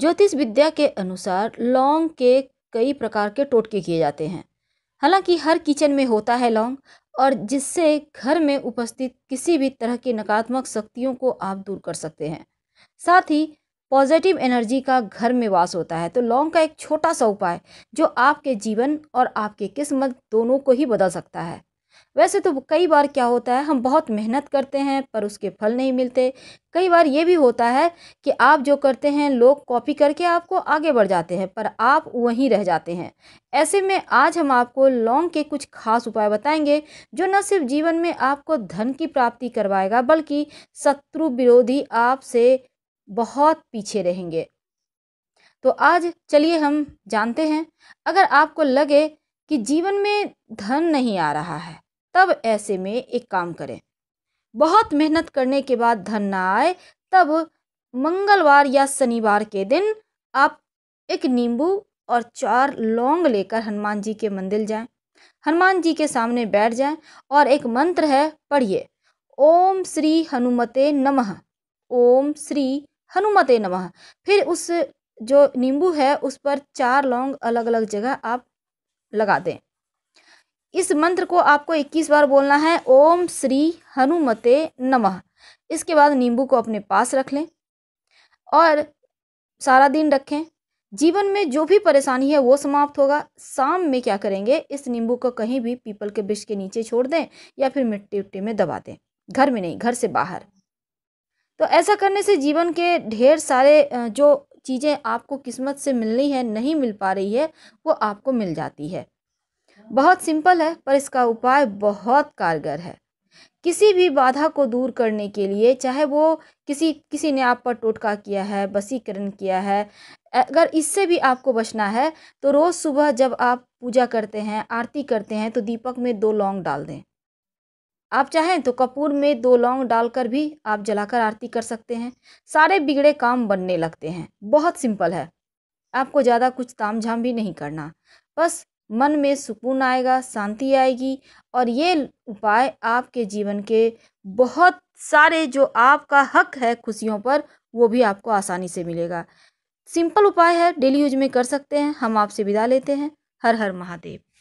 ज्योतिष विद्या के अनुसार लौंग के कई प्रकार के टोटके किए जाते हैं हालांकि हर किचन में होता है लौंग और जिससे घर में उपस्थित किसी भी तरह की नकारात्मक शक्तियों को आप दूर कर सकते हैं साथ ही पॉजिटिव एनर्जी का घर में वास होता है तो लौंग का एक छोटा सा उपाय जो आपके जीवन और आपके किस्मत दोनों को ही बदल सकता है वैसे तो कई बार क्या होता है हम बहुत मेहनत करते हैं पर उसके फल नहीं मिलते कई बार ये भी होता है कि आप जो करते हैं लोग कॉपी करके आपको आगे बढ़ जाते हैं पर आप वहीं रह जाते हैं ऐसे में आज हम आपको लौंग के कुछ खास उपाय बताएंगे जो न सिर्फ जीवन में आपको धन की प्राप्ति करवाएगा बल्कि शत्रु विरोधी आपसे बहुत पीछे रहेंगे तो आज चलिए हम जानते हैं अगर आपको लगे कि जीवन में धन नहीं आ रहा है तब ऐसे में एक काम करें बहुत मेहनत करने के बाद धन ना आए तब मंगलवार या शनिवार के दिन आप एक नींबू और चार लौंग लेकर हनुमान जी के मंदिर जाएं हनुमान जी के सामने बैठ जाएं और एक मंत्र है पढ़िए ओम श्री हनुमते नमः ओम श्री हनुमते नमः फिर उस जो नींबू है उस पर चार लौंग अलग अलग जगह आप लगा दें इस मंत्र को आपको 21 बार बोलना है ओम श्री हनुमते नमः इसके बाद नींबू को अपने पास रख लें और सारा दिन रखें जीवन में जो भी परेशानी है वो समाप्त होगा शाम में क्या करेंगे इस नींबू को कहीं भी पीपल के वृक्ष के नीचे छोड़ दें या फिर मिट्टी उट्टी में दबा दें घर में नहीं घर से बाहर तो ऐसा करने से जीवन के ढेर सारे जो चीज़ें आपको किस्मत से मिलनी है नहीं मिल पा रही है वो आपको मिल जाती है बहुत सिंपल है पर इसका उपाय बहुत कारगर है किसी भी बाधा को दूर करने के लिए चाहे वो किसी किसी ने आप पर टोटका किया है वसीकरण किया है अगर इससे भी आपको बचना है तो रोज़ सुबह जब आप पूजा करते हैं आरती करते हैं तो दीपक में दो लौंग डाल दें आप चाहें तो कपूर में दो लौंग डालकर भी आप जलाकर आरती कर सकते हैं सारे बिगड़े काम बनने लगते हैं बहुत सिंपल है आपको ज़्यादा कुछ ताम झाम भी नहीं करना बस मन में सुकून आएगा शांति आएगी और ये उपाय आपके जीवन के बहुत सारे जो आपका हक है खुशियों पर वो भी आपको आसानी से मिलेगा सिंपल उपाय है डेली यूज में कर सकते हैं हम आपसे विदा लेते हैं हर हर महादेव